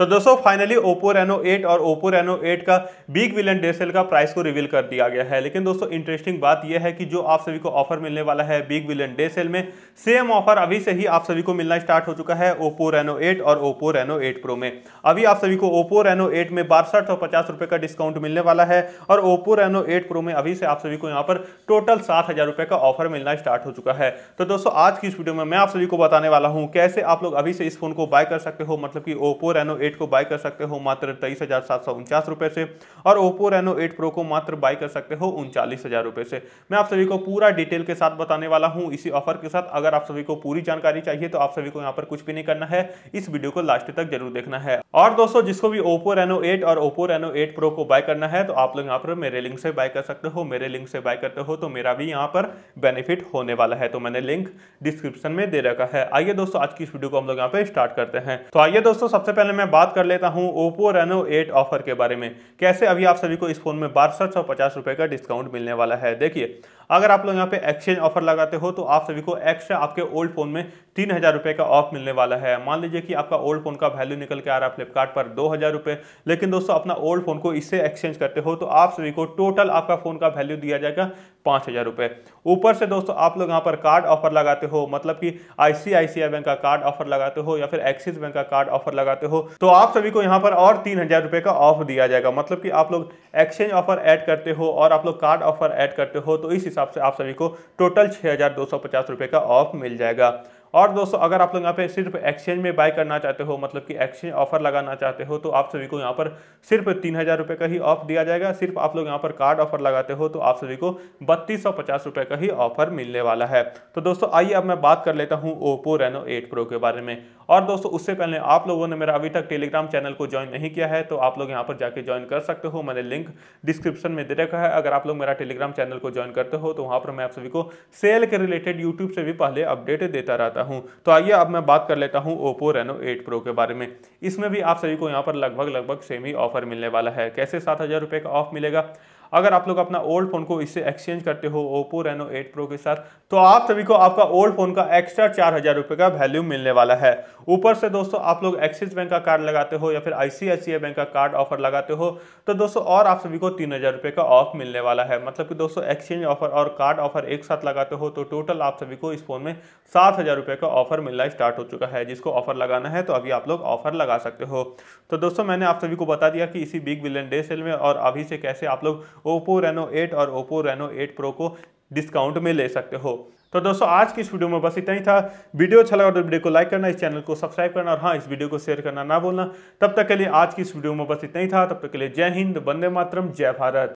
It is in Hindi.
तो दोस्तों फाइनली ओप्पो रेनो 8 और ओप्पो रेनो 8 का बिग विलियन डे सेल का प्राइस को रिवील कर दिया गया है लेकिन दोस्तों इंटरेस्टिंग बात यह है कि जो आप सभी को ऑफर मिलने वाला है बिग विलियन डे सेल में सेम ऑफर अभी से ही आप सभी को मिलना स्टार्ट हो चुका है ओप्पो रेनो 8 और ओप्पो रेनो 8 प्रो में अभी आप सभी को ओप्पो रेनो एट में बासठ सौ पचास का डिस्काउंट मिलने वाला है और ओप्पो रेनो एट प्रो में अभी से आप सभी को यहाँ पर टोटल सात हज़ार का ऑफर मिलना स्टार्ट हो चुका है तो दोस्तों आज की इस वीडियो में मैं आप सभी को बताने वाला हूँ कैसे आप लोग अभी से इस फोन को बाय कर सकते हो मतलब कि ओप्पो रेनो एट एट को बाय कर सकते हो मात्र तेईस हज़ार सात सौ उनचास रुपए से और ओप्पो रेनो एट प्रो को मात्र बाय कर सकते हो उनचालीस हज़ार रुपए से मैं आप सभी को पूरा डिटेल के साथ बताने वाला हूं इसी ऑफर के साथ अगर आप सभी को पूरी जानकारी चाहिए तो आप सभी को यहाँ पर कुछ भी नहीं करना है इस वीडियो को लास्ट तक जरूर देखना है और दोस्तों जिसको भी ओप्पो रेनो एट और ओप्पो रेनो एट प्रो को बाय करना है तो आप लोग यहाँ पर मेरे लिंक से बाय कर सकते हो मेरे लिंक से बाय करते हो तो मेरा भी यहाँ पर बेनिफिट होने वाला है तो मैंने लिंक डिस्क्रिप्शन में दे रखा है आइए दोस्तों आज की इस वीडियो को हम लोग यहाँ पे स्टार्ट करते हैं तो आइए दोस्तों सबसे पहले मैं बात बात कर लेता हूँ ओप्पो रेनो एट ऑफर के बारे में कैसे अभी आप सभी को इस फोन में बासठ सौ पचास रुपए का डिस्काउंट मिलने वाला है देखिए अगर आप लोग यहाँ पे एक्सचेंज ऑफर लगाते हो तो आप सभी को एक्स्ट्रा आपके ओल्ड फोन में तीन हजार रुपए का ऑफ मिलने वाला है मान लीजिए कि आपका ओल्ड फोन का वैल्यू निकल के आ रहा है फ्लिपकार्ट पर दो हजार रुपए लेकिन दोस्तों अपना ओल्ड फोन को इससे एक्सचेंज करते हो तो आप सभी को टोटल आपका फोन का वैल्यू दिया जाएगा पांच हजार रुपए ऊपर से दोस्तों आप लोग यहाँ पर कार्ड ऑफर लगाते हो मतलब कि आईसीआईसीआई बैंक का कार्ड ऑफर लगाते हो या फिर एक्सिस बैंक का कार्ड ऑफर लगाते हो तो आप सभी को यहाँ पर और तीन हजार रुपए का ऑफ दिया जाएगा मतलब कि आप लोग एक्सचेंज ऑफर ऐड करते हो और आप लोग कार्ड ऑफर ऐड करते हो तो इस हिसाब हिसाब से आप सभी को टोटल छः का ऑफ मिल जाएगा और दोस्तों अगर आप लोग यहाँ पे सिर्फ एक्सचेंज में बाय करना चाहते हो मतलब कि एक्सचेंज ऑफर लगाना चाहते हो तो आप सभी को यहाँ पर सिर्फ तीन हज़ार रुपये का ही ऑफ दिया जाएगा सिर्फ आप लोग यहाँ पर कार्ड ऑफर लगाते हो तो आप सभी को बत्तीस सौ पचास रुपये का ही ऑफर मिलने वाला है तो दोस्तों आइए अब मैं बात कर लेता हूँ ओप्पो रेनो एट प्रो के बारे में और दोस्तों उससे पहले आप लोगों ने मेरा अभी तक टेलीग्राम चैनल को ज्वाइन नहीं किया है तो आप लोग यहाँ पर जाके ज्वाइन कर सकते हो मैंने लिंक डिस्क्रिप्शन में दे रखा है अगर आप लोग मेरा टेलीग्राम चैनल को ज्वाइन करते हो तो वहाँ पर मैं आप सभी को सेल के रिलेटेड यूट्यूब से भी पहले अपडेट देता रहता करता हूँ तो आइए अब मैं बात कर लेता हूँ ओप्पो रेनो 8 प्रो के बारे में इसमें भी आप सभी को यहाँ पर लगभग लगभग सेम ही ऑफर मिलने वाला है कैसे सात हज़ार का ऑफ मिलेगा अगर आप लोग अपना ओल्ड फोन को इससे एक्सचेंज करते हो ओप्पो रेनो 8 प्रो के साथ तो आप सभी को आपका ओल्ड फोन का एक्स्ट्रा चार हजार रुपये का वैल्यू मिलने वाला है ऊपर से दोस्तों आप लोग एक्सिस बैंक का कार्ड लगाते हो या फिर आईसीआईसीआई बैंक का कार्ड ऑफर लगाते हो तो दोस्तों और आप सभी को तीन हजार रुपए का ऑफ मिलने वाला है मतलब कि दोस्तों एक्सचेंज ऑफर और कार्ड ऑफर एक साथ लगाते हो तो टोटल आप सभी को इस फोन में सात हजार रुपए का ऑफर मिलना स्टार्ट हो चुका है जिसको ऑफर लगाना है तो अभी आप लोग ऑफर लगा सकते हो तो दोस्तों मैंने आप सभी को बता दिया कि इसी बिग बिलियन डे सेल में और अभी से कैसे आप लोग ओप्पो रेनो 8 और ओप्पो रेनो 8 प्रो को डिस्काउंट में ले सकते हो तो दोस्तों आज की इस वीडियो में बस इतना ही था वीडियो अच्छा लगा तो वीडियो को लाइक करना इस चैनल को सब्सक्राइब करना और हाँ इस वीडियो को शेयर करना ना बोलना तब तक के लिए आज की इस वीडियो में बस इतना ही था तब तक के लिए जय हिंद वंदे मातरम जय भारत